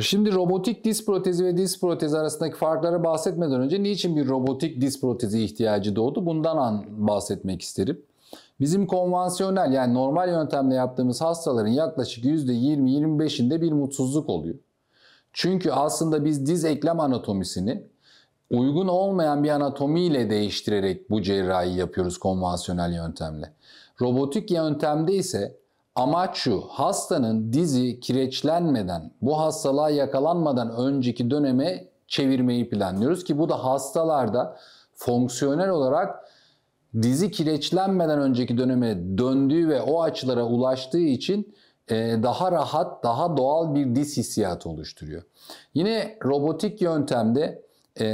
Şimdi robotik diz protezi ve diz protezi arasındaki farkları bahsetmeden önce niçin bir robotik diz protezi ihtiyacı doğdu bundan an bahsetmek isterim. Bizim konvansiyonel yani normal yöntemle yaptığımız hastaların yaklaşık %20-25'inde bir mutsuzluk oluyor. Çünkü aslında biz diz eklem anatomisini uygun olmayan bir anatomiyle değiştirerek bu cerrahi yapıyoruz konvansiyonel yöntemle. Robotik yöntemde ise Amaç şu, hastanın dizi kireçlenmeden, bu hastalığa yakalanmadan önceki döneme çevirmeyi planlıyoruz ki bu da hastalarda fonksiyonel olarak dizi kireçlenmeden önceki döneme döndüğü ve o açılara ulaştığı için e, daha rahat, daha doğal bir diz hissiyatı oluşturuyor. Yine robotik yöntemde e,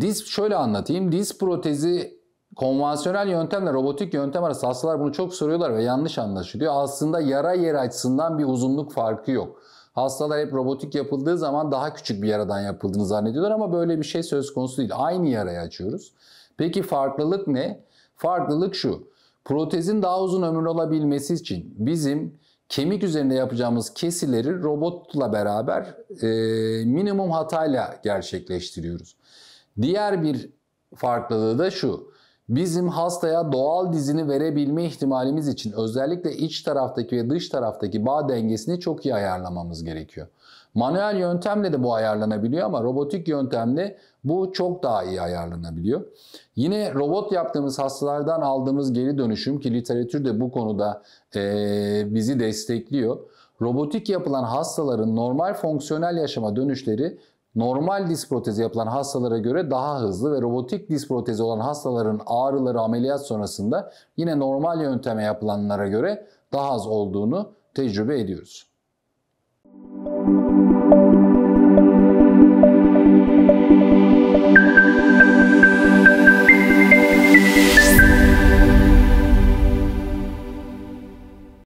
diz şöyle anlatayım. Diz protezi konvansiyonel yöntemle robotik yöntem arası hastalar bunu çok soruyorlar ve yanlış anlaşılıyor. Aslında yara yeri açısından bir uzunluk farkı yok. Hastalar hep robotik yapıldığı zaman daha küçük bir yaradan yapıldığını zannediyorlar ama böyle bir şey söz konusu değil. Aynı yarayı açıyoruz. Peki farklılık ne? Farklılık şu. Protezin daha uzun ömür olabilmesi için bizim kemik üzerinde yapacağımız kesileri robotla beraber e, minimum hatayla gerçekleştiriyoruz. Diğer bir farklılığı da şu. Bizim hastaya doğal dizini verebilme ihtimalimiz için özellikle iç taraftaki ve dış taraftaki bağ dengesini çok iyi ayarlamamız gerekiyor. Manuel yöntemle de bu ayarlanabiliyor ama robotik yöntemle bu çok daha iyi ayarlanabiliyor. Yine robot yaptığımız hastalardan aldığımız geri dönüşüm ki literatür de bu konuda ee, bizi destekliyor. Robotik yapılan hastaların normal fonksiyonel yaşama dönüşleri normal diz protezi yapılan hastalara göre daha hızlı ve robotik diz protezi olan hastaların ağrıları ameliyat sonrasında yine normal yönteme yapılanlara göre daha az olduğunu tecrübe ediyoruz. Müzik